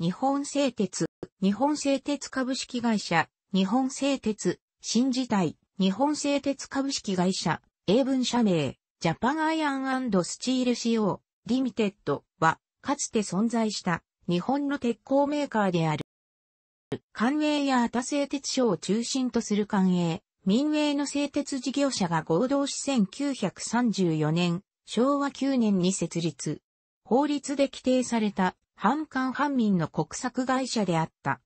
日本製鉄、日本製鉄株式会社、日本製鉄、新時代、日本製鉄株式会社、英文社名、ジャパンアイアンスチール仕様、リミテッドは、かつて存在した日本の鉄鋼メーカーである。官営や他製鉄所を中心とする官営、民営の製鉄事業者が合同し1934年、昭和9年に設立。法律で規定された反韓反民の国策会社であった。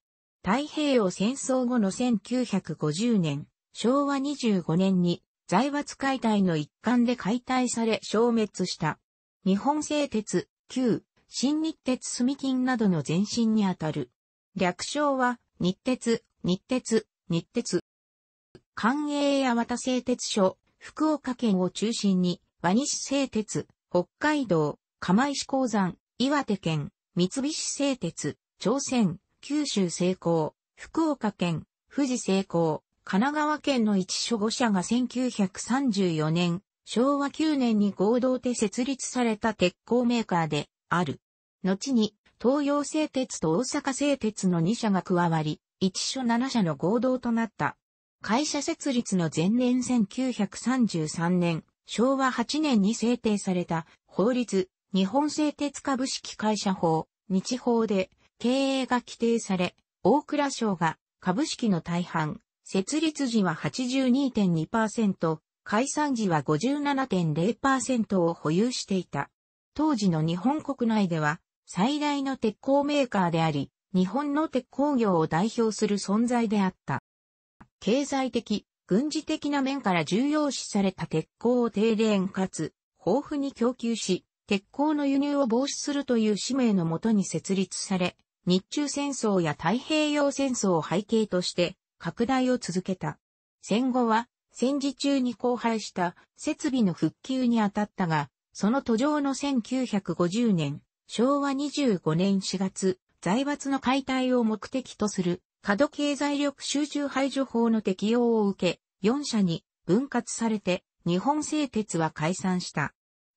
太平洋戦争後の1950年、昭和25年に財閥解体の一環で解体され消滅した。日本製鉄、旧、新日鉄住金などの前身にあたる。略称は、日鉄、日鉄、日鉄。関営や幡製鉄所、福岡県を中心に、和西製鉄、北海道、釜石鉱山、岩手県、三菱製鉄、朝鮮、九州製鋼、福岡県、富士製鋼、神奈川県の一所五社が1934年、昭和9年に合同で設立された鉄鋼メーカーである。後に、東洋製鉄と大阪製鉄の2社が加わり、一所七社の合同となった。会社設立の前年1933年、昭和8年に制定された法律、日本製鉄株式会社法、日法で経営が規定され、大倉省が株式の大半、設立時は82.2%、解散時は57.0%を保有していた。当時の日本国内では最大の鉄鋼メーカーであり、日本の鉄鋼業を代表する存在であった。経済的、軍事的な面から重要視された鉄鋼を低廉かつ豊富に供給し、鉄鋼の輸入を防止するという使命のもとに設立され、日中戦争や太平洋戦争を背景として拡大を続けた。戦後は戦時中に荒廃した設備の復旧にあたったが、その途上の1950年、昭和25年4月、財閥の解体を目的とする過度経済力集中排除法の適用を受け、4社に分割されて日本製鉄は解散した。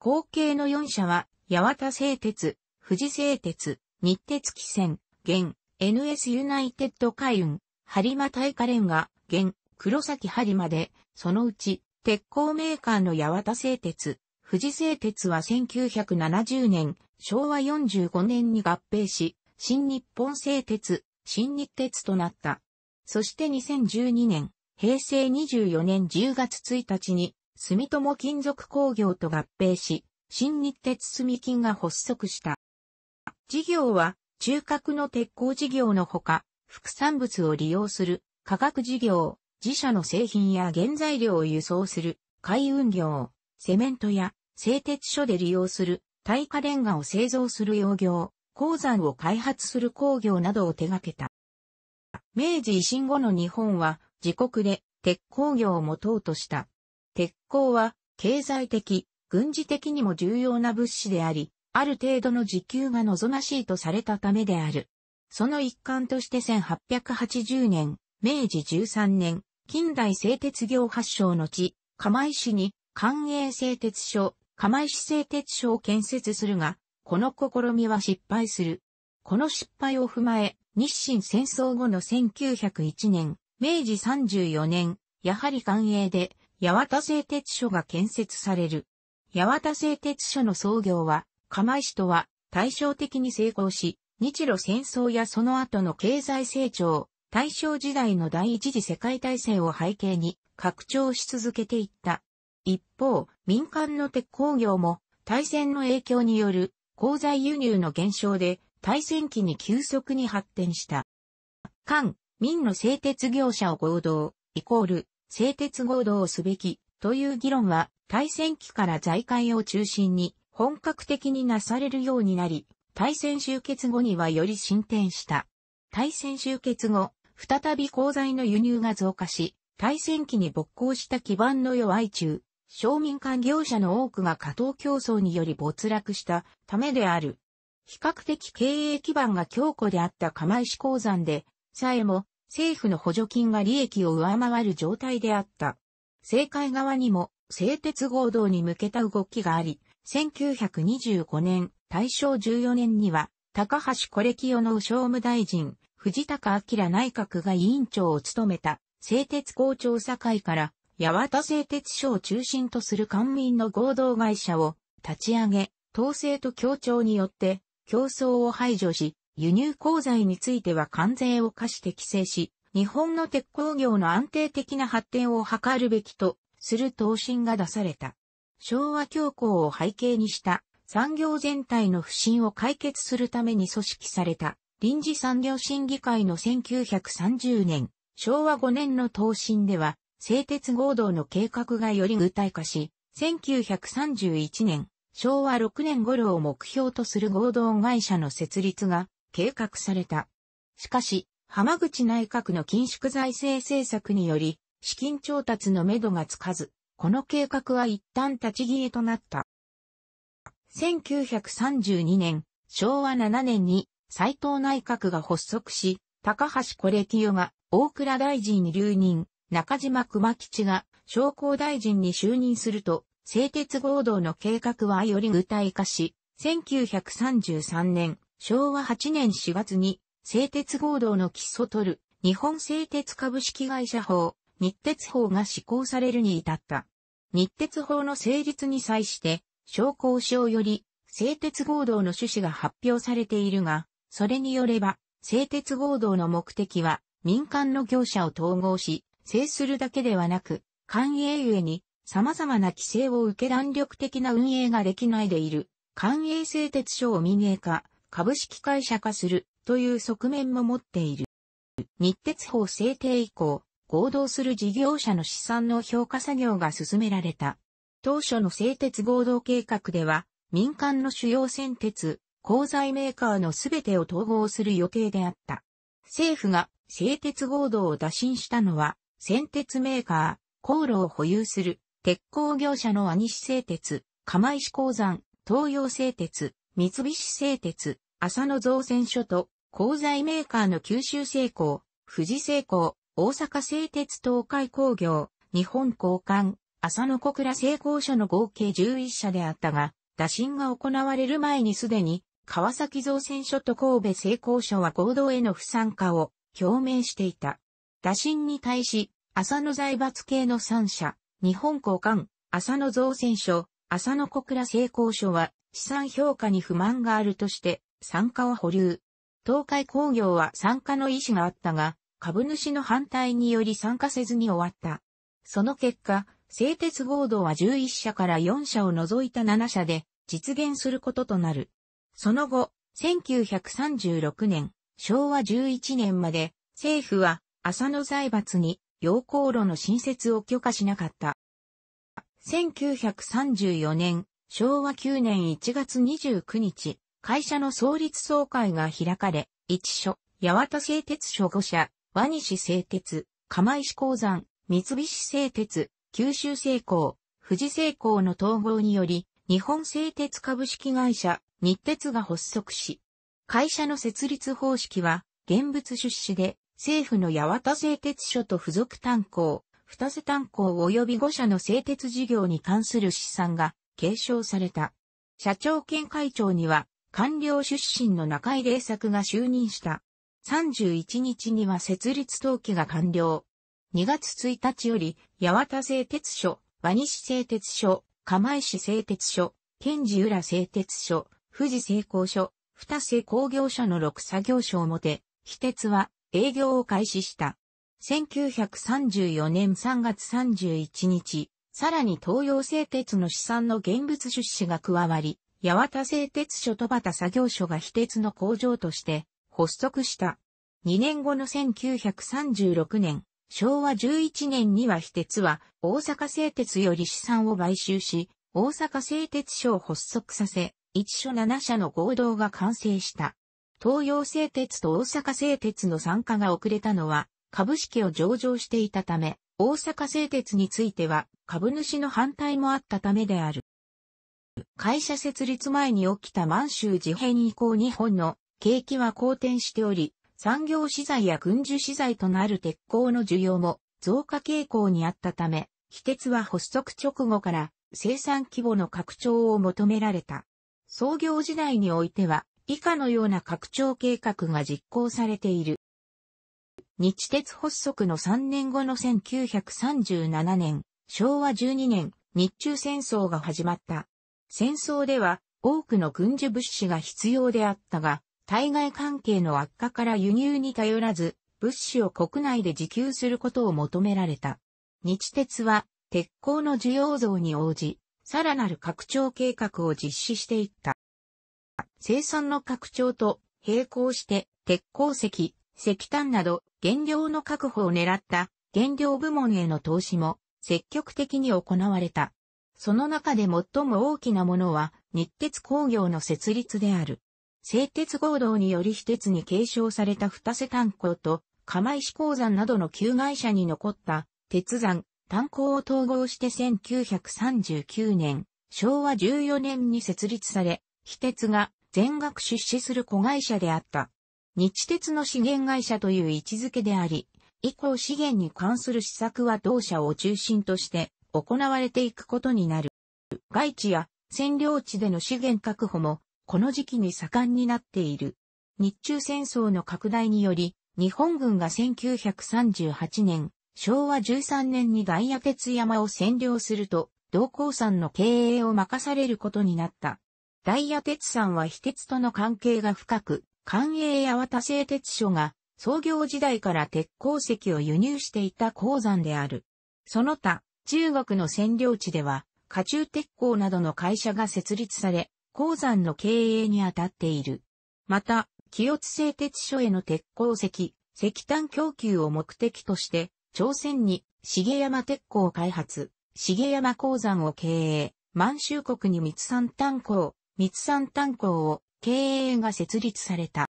後継の4社は、八幡製鉄、富士製鉄、日鉄汽船、現、NS ユナイテッド海運、播磨大火連が、現、黒崎播磨で、そのうち、鉄鋼メーカーの八幡製鉄、富士製鉄は1970年、昭和45年に合併し、新日本製鉄、新日鉄となった。そして2012年、平成24年10月1日に、住友金属工業と合併し、新日鉄住金が発足した。事業は、中核の鉄鋼事業のほか、副産物を利用する化学事業、自社の製品や原材料を輸送する海運業、セメントや製鉄所で利用する耐火レンガを製造する用業、鉱山を開発する工業などを手掛けた。明治維新後の日本は自国で鉄鋼業を持とうとした。鉄鋼は経済的、軍事的にも重要な物資であり、ある程度の自給が望ましいとされたためである。その一環として1880年、明治13年、近代製鉄業発祥の地、釜石に官営製鉄所、釜石製鉄所を建設するが、この試みは失敗する。この失敗を踏まえ、日清戦争後の1901年、明治34年、やはり官営で八幡製鉄所が建設される。八幡製鉄所の創業は、釜石とは対照的に成功し、日露戦争やその後の経済成長、大正時代の第一次世界大戦を背景に拡張し続けていった。一方、民間の鉄鋼業も対戦の影響による鋼材輸入の減少で対戦期に急速に発展した。官、民の製鉄業者を合同、イコール、製鉄合同をすべきという議論は対戦期から財界を中心に本格的になされるようになり、対戦終結後にはより進展した。対戦終結後、再び鋼材の輸入が増加し、対戦期に勃興した基盤の弱い中、商民間業者の多くが過当競争により没落したためである。比較的経営基盤が強固であった釜石鉱山で、さえも政府の補助金が利益を上回る状態であった。政界側にも製鉄合同に向けた動きがあり、1925年、大正14年には、高橋コレキヨの商務大臣、藤高明内閣が委員長を務めた、製鉄工調査会から、八幡製鉄所を中心とする官民の合同会社を立ち上げ、統制と協調によって競争を排除し、輸入鉱材については関税を課して規制し、日本の鉄鋼業の安定的な発展を図るべきとする答申が出された。昭和恐慌を背景にした産業全体の不振を解決するために組織された臨時産業審議会の1930年、昭和5年の答申では、製鉄合同の計画がより具体化し、1931年、昭和6年頃を目標とする合同会社の設立が計画された。しかし、浜口内閣の緊縮財政政策により、資金調達のめどがつかず、この計画は一旦立ち消えとなった。1932年、昭和7年に斎藤内閣が発足し、高橋コレティオが大倉大臣に留任、中島熊吉が商工大臣に就任すると、製鉄合同の計画はより具体化し、1933年、昭和8年4月に、製鉄合同の基礎取る、日本製鉄株式会社法、日鉄法が施行されるに至った。日鉄法の成立に際して、商工省より、製鉄合同の趣旨が発表されているが、それによれば、製鉄合同の目的は、民間の業者を統合し、制するだけではなく、官営ゆえに、様々な規制を受け弾力的な運営ができないでいる、官営製鉄所を民営化、株式会社化するという側面も持っている。日鉄法制定以降、合同する事業者の資産の評価作業が進められた。当初の製鉄合同計画では、民間の主要線鉄、鋼材メーカーのすべてを統合する予定であった。政府が製鉄合同を打診したのは、先鉄メーカー、航路を保有する、鉄鋼業者のアニシ製鉄、釜石鉱山、東洋製鉄、三菱製鉄、浅野造船所と、鋼材メーカーの九州製鋼、富士製鋼、大阪製鉄東海工業、日本交換、浅野小倉製鋼所の合計11社であったが、打診が行われる前にすでに、川崎造船所と神戸製鋼所は合同への不参加を表明していた。打診に対し、浅野財閥系の3社、日本交換、浅野造船所、浅野小倉製鋼所は、資産評価に不満があるとして、参加を保留。東海工業は参加の意思があったが、株主の反対により参加せずに終わった。その結果、製鉄合同は11社から4社を除いた7社で実現することとなる。その後、1936年、昭和11年まで政府は浅野財閥に陽光炉の新設を許可しなかった。1934年、昭和9年1月29日、会社の創立総会が開かれ、一所、八幡製鉄所5社、和西製鉄、釜石鉱山、三菱製鉄、九州製鋼、富士製鋼の統合により、日本製鉄株式会社、日鉄が発足し、会社の設立方式は、現物出資で、政府の八幡製鉄所と付属炭鉱、二瀬炭鉱及び5社の製鉄事業に関する資産が継承された。社長兼会長には、官僚出身の中井礼作が就任した。31日には設立登記が完了。2月1日より、八幡製鉄所、和西製鉄所、釜石製鉄所、賢治浦製鉄所、富士製鋼所、二瀬工業所の6作業所をもて、非鉄は営業を開始した。1934年3月31日、さらに東洋製鉄の資産の現物出資が加わり、八幡製鉄所戸畑作業所が非鉄の工場として発足した。2年後の1936年、昭和11年には非鉄は大阪製鉄より資産を買収し、大阪製鉄所を発足させ、1所7社の合同が完成した。東洋製鉄と大阪製鉄の参加が遅れたのは、株式を上場していたため、大阪製鉄については株主の反対もあったためである。会社設立前に起きた満州事変以降日本の景気は好転しており、産業資材や軍需資材となる鉄鋼の需要も増加傾向にあったため、非鉄は発足直後から生産規模の拡張を求められた。創業時代においては、以下のような拡張計画が実行されている。日鉄発足の3年後の1937年、昭和12年、日中戦争が始まった。戦争では多くの軍需物資が必要であったが、対外関係の悪化から輸入に頼らず、物資を国内で自給することを求められた。日鉄は鉄鋼の需要増に応じ、さらなる拡張計画を実施していった。生産の拡張と並行して鉄鉱石、石炭など原料の確保を狙った原料部門への投資も積極的に行われた。その中で最も大きなものは日鉄工業の設立である。製鉄合同により非鉄に継承された二瀬炭鉱と釜石鉱山などの旧会社に残った鉄山、炭鉱を統合して1939年、昭和14年に設立され、非鉄が全額出資する子会社であった。日鉄の資源会社という位置づけであり、以降資源に関する施策は同社を中心として行われていくことになる。外地や占領地での資源確保も、この時期に盛んになっている。日中戦争の拡大により、日本軍が1938年、昭和13年に大谷鉄山を占領すると、同鉱山の経営を任されることになった。大谷鉄山は非鉄との関係が深く、官営八幡製鉄所が創業時代から鉄鉱石を輸入していた鉱山である。その他、中国の占領地では、家中鉄鋼などの会社が設立され、鉱山の経営に当たっている。また、清津製鉄所への鉄鉱石、石炭供給を目的として、朝鮮に重山鉄鋼開発、重山鉱山を経営、満州国に密産炭鉱、密産炭鉱を経営が設立された。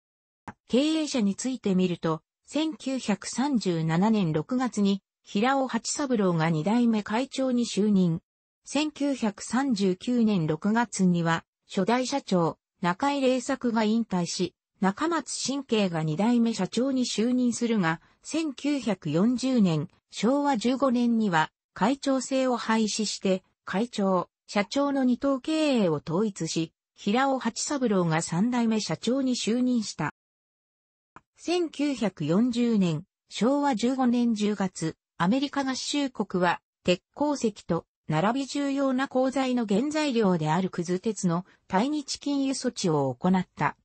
経営者についてみると、1937年6月に平尾八三郎が二代目会長に就任。1939年6月には、初代社長、中井玲作が引退し、中松新慶が二代目社長に就任するが、1940年、昭和15年には、会長制を廃止して、会長、社長の二等経営を統一し、平尾八三郎が三代目社長に就任した。1940年、昭和15年10月、アメリカ合衆国は、鉄鉱石と並び重要な鉱材の原材料であるクズ鉄の対日金輸措置を行った。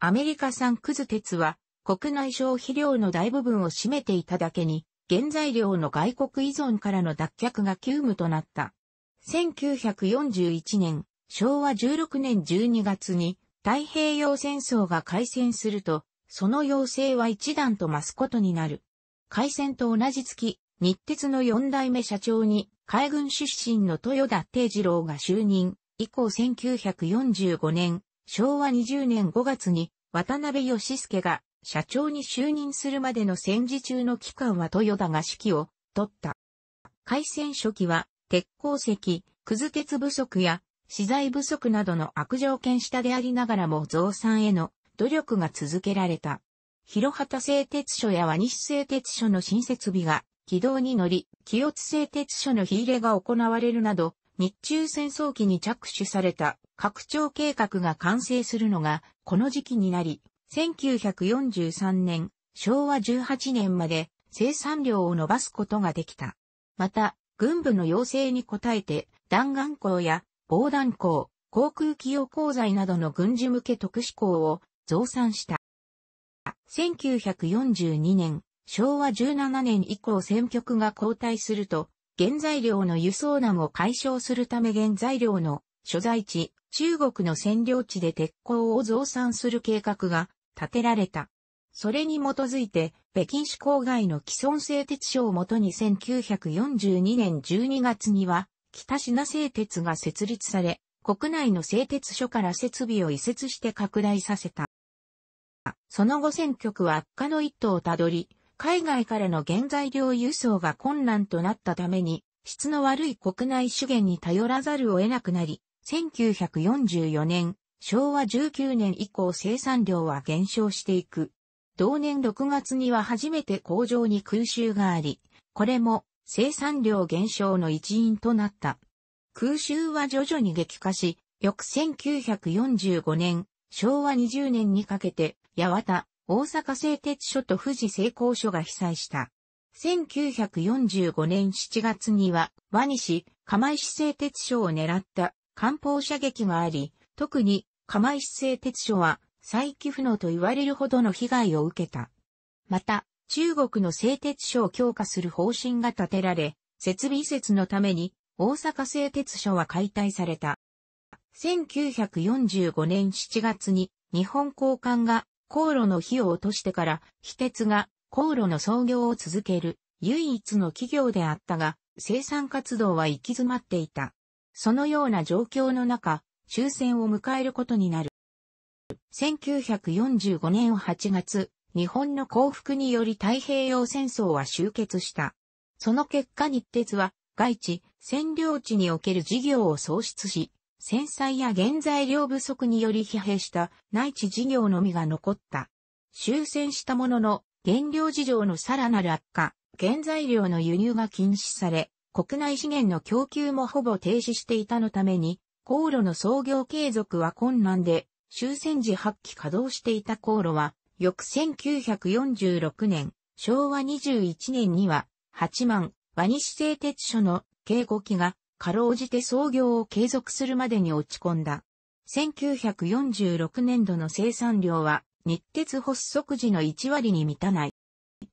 アメリカ産クズ鉄は国内消費量の大部分を占めていただけに、原材料の外国依存からの脱却が急務となった。1941年、昭和16年12月に太平洋戦争が開戦すると、その要請は一段と増すことになる。開戦と同じ月、日鉄の四代目社長に海軍出身の豊田定次郎が就任以降1945年、昭和20年5月に渡辺義介が社長に就任するまでの戦時中の期間は豊田が指揮を取った。開戦初期は鉄鉱石、くず鉄不足や資材不足などの悪条件下でありながらも増産への努力が続けられた。広畑製鉄所や和西製鉄所の新設備が軌道に乗り、気圧製鉄所の火入れが行われるなど、日中戦争期に着手された拡張計画が完成するのが、この時期になり、1943年、昭和18年まで生産量を伸ばすことができた。また、軍部の要請に応えて、弾丸港や防弾港、航空機用鋼材などの軍事向け特殊港を増産した。1942年、昭和17年以降選挙区が交代すると、原材料の輸送難を解消するため原材料の所在地、中国の占領地で鉄鋼を増産する計画が立てられた。それに基づいて、北京市郊外の既存製鉄所をもとに1942年12月には、北品製鉄が設立され、国内の製鉄所から設備を移設して拡大させた。その後選挙区は悪化の一途をたどり、海外からの原材料輸送が困難となったために、質の悪い国内資源に頼らざるを得なくなり、1944年、昭和19年以降生産量は減少していく。同年6月には初めて工場に空襲があり、これも生産量減少の一因となった。空襲は徐々に激化し、翌1945年、昭和20年にかけて、八幡、大阪製鉄所と富士製鋼所が被災した。1945年7月には、和西、釜石製鉄所を狙った艦砲射撃があり、特に釜石製鉄所は再起不能と言われるほどの被害を受けた。また、中国の製鉄所を強化する方針が立てられ、設備移設のために大阪製鉄所は解体された。1945年7月に日本交換が航路の火を落としてから、非鉄が航路の創業を続ける唯一の企業であったが、生産活動は行き詰まっていた。そのような状況の中、終戦を迎えることになる。1945年8月、日本の降伏により太平洋戦争は終結した。その結果日鉄は、外地、占領地における事業を創出し、戦災や原材料不足により疲弊した内地事業のみが残った。終戦したものの、原料事情のさらなる悪化、原材料の輸入が禁止され、国内資源の供給もほぼ停止していたのために、航路の操業継続は困難で、終戦時8期稼働していた航路は、翌1946年、昭和21年には、8万、和西製鉄所の計5機がかろうじて創業を継続するまでに落ち込んだ。1946年度の生産量は日鉄発足時の1割に満たない。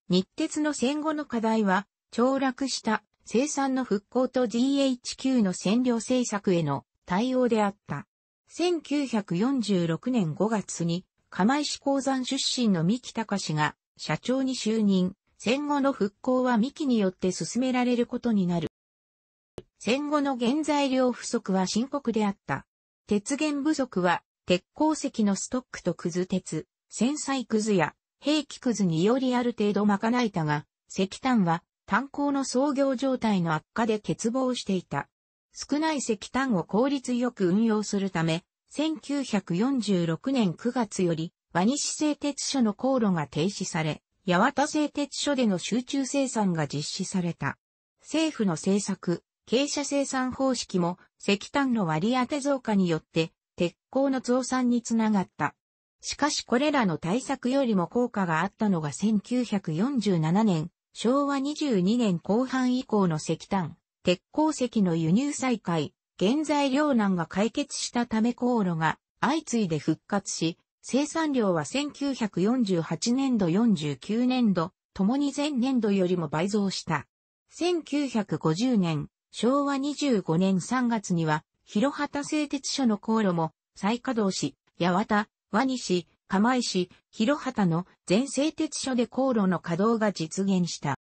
日鉄の戦後の課題は、凋落した生産の復興と GHQ の占領政策への対応であった。1946年5月に、釜石鉱山出身の三木隆が社長に就任、戦後の復興は三木によって進められることになる。戦後の原材料不足は深刻であった。鉄源不足は、鉄鉱石のストックとくず鉄、繊細くずや兵器くずによりある程度まかなえたが、石炭は炭鉱の操業状態の悪化で欠乏していた。少ない石炭を効率よく運用するため、1946年9月より、和西製鉄所の航路が停止され、八幡製鉄所での集中生産が実施された。政府の政策、傾斜生産方式も石炭の割当増加によって鉄鋼の増産につながった。しかしこれらの対策よりも効果があったのが1947年、昭和22年後半以降の石炭、鉄鉱石の輸入再開、原材料難が解決したため航路が相次いで復活し、生産量は1948年度49年度、ともに前年度よりも倍増した。1950年、昭和25年3月には、広畑製鉄所の航路も再稼働し、八幡、和西、釜石、広畑の全製鉄所で航路の稼働が実現した。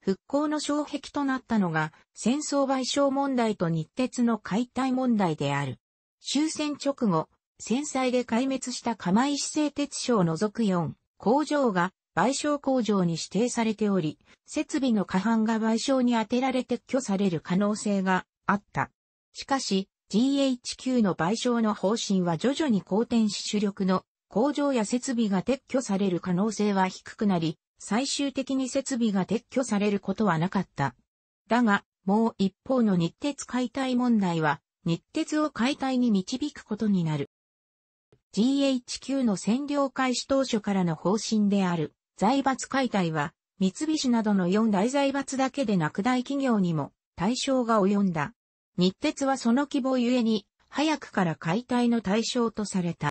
復興の障壁となったのが戦争賠償問題と日鉄の解体問題である。終戦直後、戦災で壊滅した釜石製鉄所を除く4工場が賠償工場に指定されており、設備の過半が賠償に充てられ撤去される可能性があった。しかし、GHQ の賠償の方針は徐々に好転し主力の工場や設備が撤去される可能性は低くなり、最終的に設備が撤去されることはなかった。だが、もう一方の日鉄解体問題は、日鉄を解体に導くことになる。GHQ の占領開始当初からの方針である、財閥解体は、三菱などの四大財閥だけでなく大企業にも対象が及んだ。日鉄はその規模ゆえに、早くから解体の対象とされた。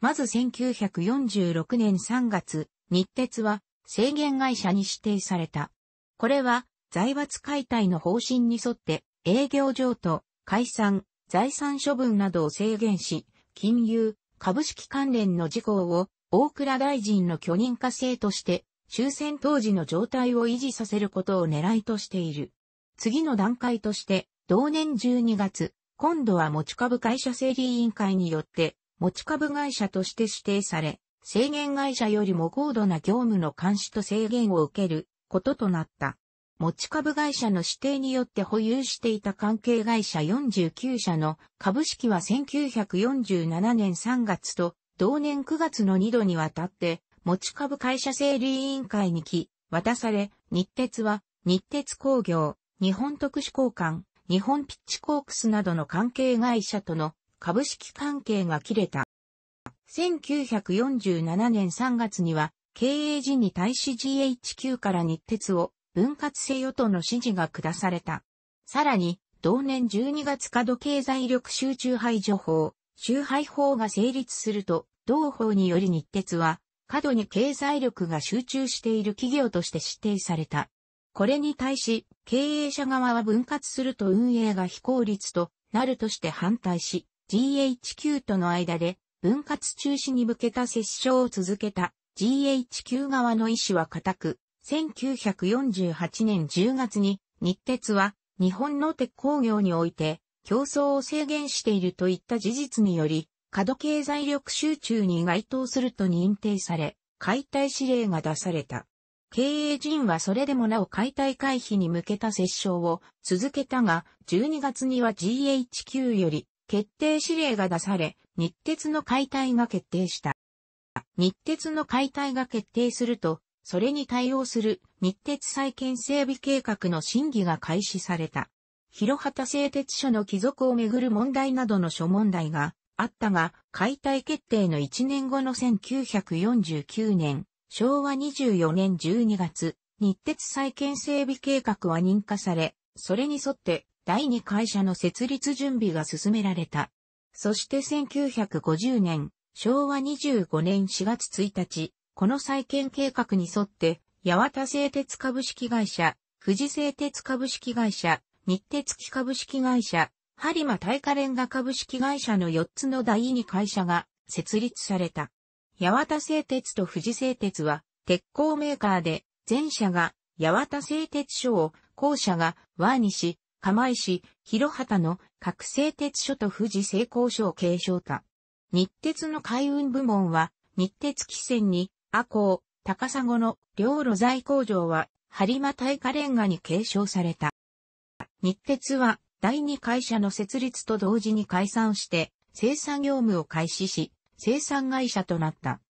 まず1946年3月、日鉄は制限会社に指定された。これは財閥解体の方針に沿って営業上と解散、財産処分などを制限し、金融、株式関連の事項を大倉大臣の許認可制として、終戦当時の状態を維持させることを狙いとしている。次の段階として、同年12月、今度は持ち株会社整理委員会によって、持ち株会社として指定され、制限会社よりも高度な業務の監視と制限を受けることとなった。持ち株会社の指定によって保有していた関係会社49社の株式は1947年3月と同年9月の2度にわたって、持ち株会社整理委員会に来、渡され、日鉄は、日鉄工業、日本特殊交換、日本ピッチコークスなどの関係会社との株式関係が切れた。1947年3月には、経営陣に対し GHQ から日鉄を分割せよとの指示が下された。さらに、同年12月角経済力集中排除法、周廃法が成立すると、同法により日鉄は、過度に経済力が集中している企業として指定された。これに対し、経営者側は分割すると運営が非効率となるとして反対し、GHQ との間で分割中止に向けた折衝を続けた GHQ 側の意思は固く、1948年10月に日鉄は日本の鉄工業において競争を制限しているといった事実により、過度経済力集中に該当すると認定され、解体指令が出された。経営陣はそれでもなお解体回避に向けた折衝を続けたが、12月には GHQ より決定指令が出され、日鉄の解体が決定した。日鉄の解体が決定すると、それに対応する日鉄再建整備計画の審議が開始された。広畑製鉄所の帰属をめぐる問題などの諸問題があったが、解体決定の1年後の1949年、昭和24年12月、日鉄再建整備計画は認可され、それに沿って第二会社の設立準備が進められた。そして1950年、昭和25年4月1日、この再建計画に沿って、八幡製鉄株式会社、富士製鉄株式会社、日鉄機株式会社、播磨耐火レンガ株式会社の4つの第2会社が設立された。八幡製鉄と富士製鉄は鉄鋼メーカーで、前者が八幡製鉄所を、後者が和西、釜石、広畑の各製鉄所と富士製鋼所を継承た。日鉄の海運部門は、日鉄汽船に、阿公、高砂の両路材工場は、播磨耐火レンガに継承された。日鉄は第二会社の設立と同時に解散して生産業務を開始し、生産会社となった。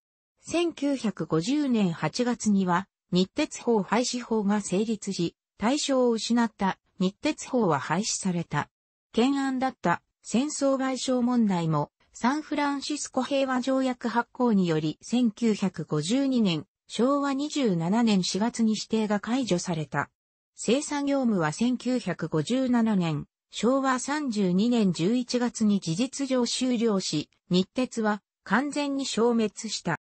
1950年8月には日鉄法廃止法が成立し、対象を失った日鉄法は廃止された。懸案だった戦争賠償問題もサンフランシスコ平和条約発行により1952年昭和27年4月に指定が解除された。生産業務は1957年、昭和32年11月に事実上終了し、日鉄は完全に消滅した。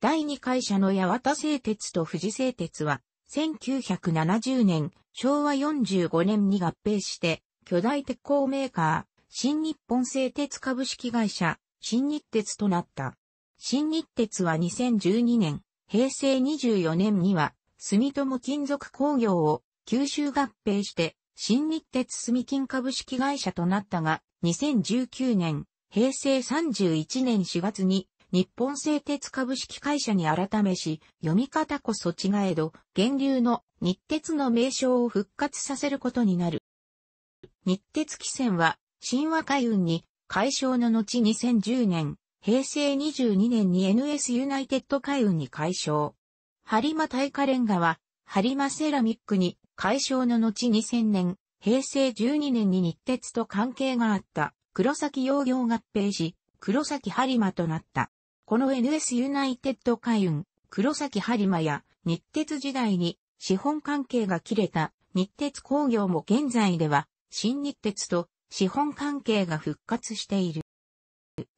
第2会社の八幡製鉄と富士製鉄は、1970年、昭和45年に合併して、巨大鉄鋼メーカー、新日本製鉄株式会社、新日鉄となった。新日鉄は2012年、平成24年には、住友金属工業を吸収合併して新日鉄住金株式会社となったが、2019年、平成31年4月に日本製鉄株式会社に改めし、読み方こそ違えど、源流の日鉄の名称を復活させることになる。日鉄汽船は、新和海運に、解消の後2010年、平成22年に NS ユナイテッド海運に解消。ハリマ耐火レンガは、ハリマセラミックに、解消の後2000年、平成12年に日鉄と関係があった、黒崎洋業合併し、黒崎ハリマとなった。この NS ユナイテッド海運、黒崎ハリマや、日鉄時代に、資本関係が切れた、日鉄工業も現在では、新日鉄と資本関係が復活している。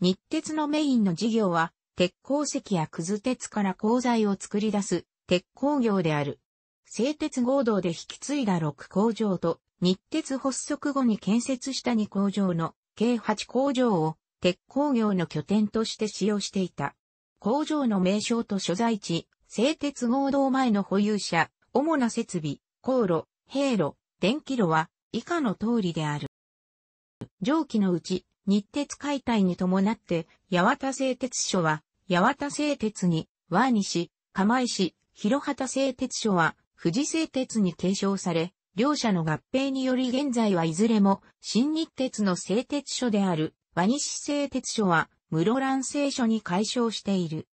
日鉄のメインの事業は、鉄鉱石やくず鉄から鋼材を作り出す鉄鉱業である。製鉄合同で引き継いだ6工場と、日鉄発足後に建設した2工場の計8工場を鉄鉱業の拠点として使用していた。工場の名称と所在地、製鉄合同前の保有者、主な設備、航路、兵路、電気路は以下の通りである。上記のうち、日鉄解体に伴って、八幡製鉄所は、八幡製鉄に、和西、釜石、広畑製鉄所は、富士製鉄に継承され、両者の合併により現在はいずれも、新日鉄の製鉄所である、和西製鉄所は、室蘭製所に解消している。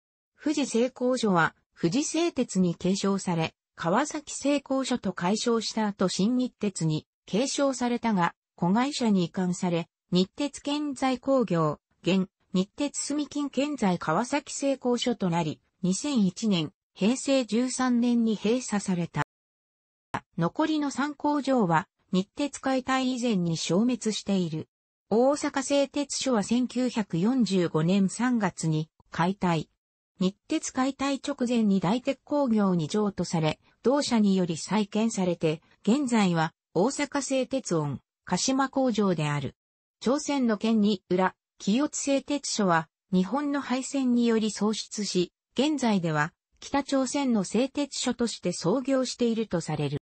富士製工所は、富士製鉄に継承され、川崎製工所と解消した後新日鉄に継承されたが、子会社に移管され、日鉄建材工業、現、日鉄住金建材川崎製鋼所となり、2001年、平成13年に閉鎖された。残りの3工場は、日鉄解体以前に消滅している。大阪製鉄所は1945年3月に解体。日鉄解体直前に大鉄工業に譲渡され、同社により再建されて、現在は大阪製鉄音、鹿島工場である。朝鮮の県に裏、清津製鉄所は日本の敗戦により喪失し、現在では北朝鮮の製鉄所として創業しているとされる。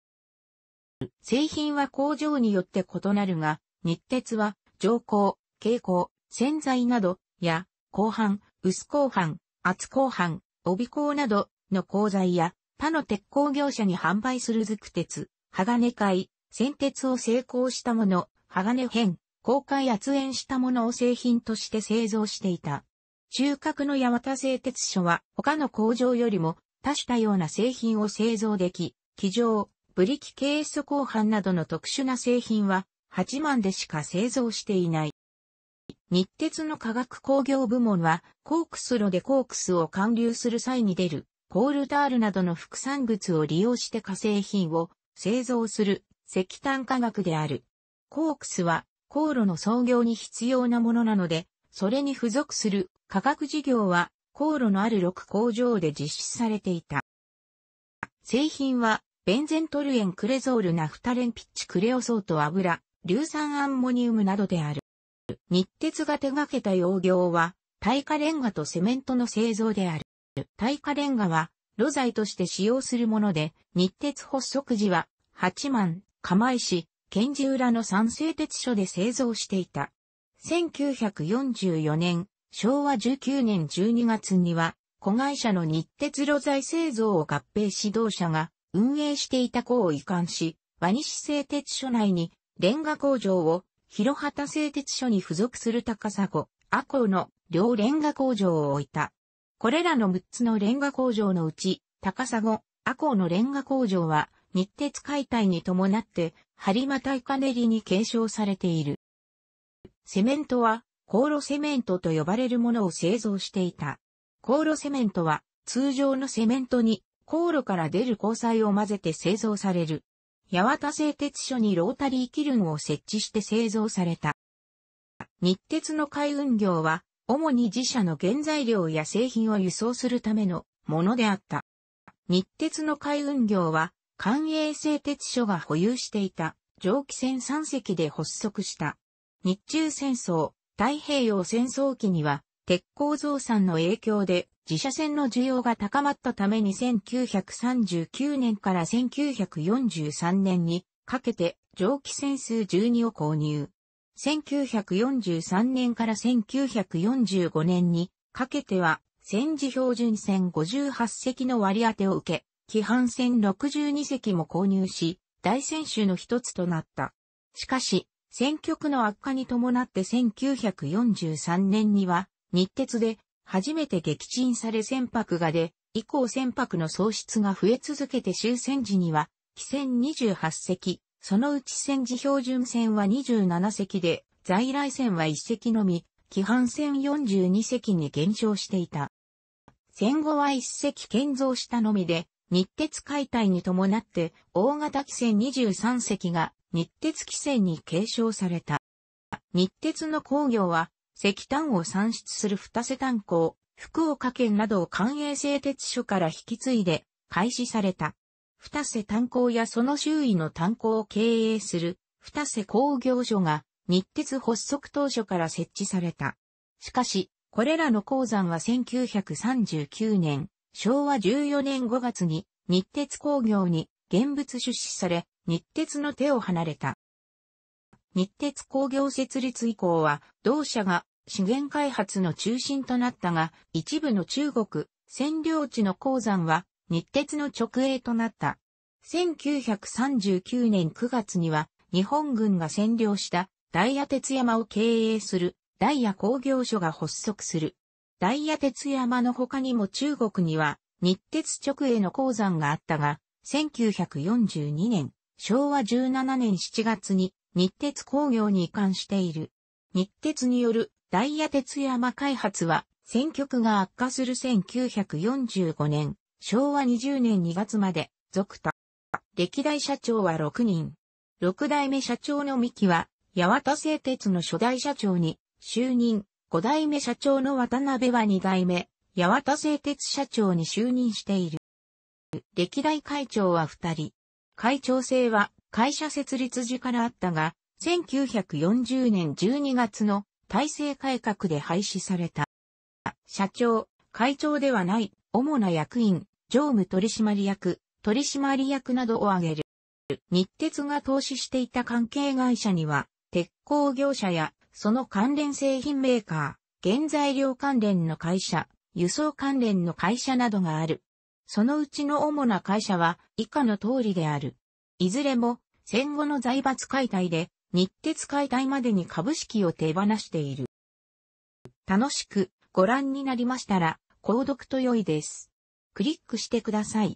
製品は工場によって異なるが、日鉄は上鋼、蛍光、洗剤など、や、鋼板、薄鋼板、厚鋼板、帯鋼などの鋼材や、他の鉄鋼業者に販売するズク鉄、鋼貝、洗鉄を成功したもの、鋼片、公開圧縁したものを製品として製造していた。中核の八幡製鉄所は他の工場よりも多種多様な製品を製造でき、機上、ブリキケース鋼板などの特殊な製品は8万でしか製造していない。日鉄の化学工業部門はコークス炉でコークスを貫流する際に出るコールタールなどの副産物を利用して化成品を製造する石炭化学である。コークスは航路の操業に必要なものなので、それに付属する化学事業は航路のある6工場で実施されていた。製品は、ベンゼントルエンクレゾールナフタレンピッチクレオソート油、硫酸アンモニウムなどである。日鉄が手掛けた用業は、耐火レンガとセメントの製造である。耐火レンガは、炉材として使用するもので、日鉄発足時は、八万、釜石、源氏浦の三製鉄所で製造していた。1944年、昭和19年12月には、子会社の日鉄路材製造を合併指導者が運営していた子を移管し、和西製鉄所内にレンガ工場を広畑製鉄所に付属する高砂、阿公の両レンガ工場を置いた。これらの6つのレンガ工場のうち、高砂、阿公のレンガ工場は日鉄解体に伴って播磨大かねりに継承されている。セメントは、航路セメントと呼ばれるものを製造していた。航路セメントは、通常のセメントに、航路から出る鋼材を混ぜて製造される。八幡製鉄所にロータリーキルンを設置して製造された。日鉄の海運業は、主に自社の原材料や製品を輸送するためのものであった。日鉄の海運業は、官営製鉄所が保有していた蒸気船3隻で発足した。日中戦争、太平洋戦争期には、鉄鋼増産の影響で自社船の需要が高まったために1939年から1943年にかけて蒸気船数12を購入。1943年から1945年にかけては戦時標準船58隻の割り当てを受け、規範船62隻も購入し、大選手の一つとなった。しかし、戦局の悪化に伴って1943年には、日鉄で初めて撃沈され船舶が出、以降船舶の喪失が増え続けて終戦時には、汽船28隻、そのうち戦時標準船は27隻で、在来船は1隻のみ、規範船42隻に減少していた。戦後は1隻建造したのみで、日鉄解体に伴って大型汽船23隻が日鉄汽船に継承された。日鉄の工業は石炭を産出する二瀬炭鉱、福岡県などを官営製鉄所から引き継いで開始された。二瀬炭鉱やその周囲の炭鉱を経営する二瀬工業所が日鉄発足当初から設置された。しかし、これらの鉱山は1939年、昭和14年5月に日鉄工業に現物出資され、日鉄の手を離れた。日鉄工業設立以降は、同社が資源開発の中心となったが、一部の中国、占領地の鉱山は、日鉄の直営となった。1939年9月には、日本軍が占領した、ダイヤ鉄山を経営する、ダイヤ工業所が発足する。大谷鉄山の他にも中国には日鉄直営の鉱山があったが、1942年、昭和17年7月に日鉄工業に移管している。日鉄による大谷鉄山開発は、戦局が悪化する1945年、昭和20年2月まで、続多。歴代社長は6人。6代目社長の三木は、八幡製鉄の初代社長に就任。5代目社長の渡辺は2代目、八幡製鉄社長に就任している。歴代会長は2人。会長制は会社設立時からあったが、1940年12月の体制改革で廃止された。社長、会長ではない、主な役員、常務取締役、取締役などを挙げる。日鉄が投資していた関係会社には、鉄鋼業者やその関連製品メーカー、原材料関連の会社、輸送関連の会社などがある。そのうちの主な会社は以下の通りである。いずれも戦後の財閥解体で日鉄解体までに株式を手放している。楽しくご覧になりましたら、購読と良いです。クリックしてください。